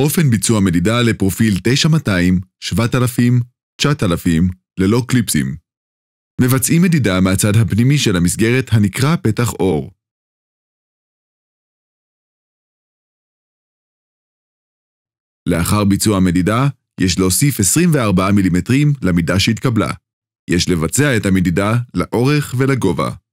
אופן ביצוע מדידה לפרופיל 9200, 7000, 9000 ללא קליפסים. מבצעים מדידה מהצד הפנימי של המסגרת הנקרא פתח אור. לאחר ביצוע המדידה, יש להוסיף 24 מילימטרים למידה שהתקבלה. יש לבצע את המדידה לאורך ולגובה.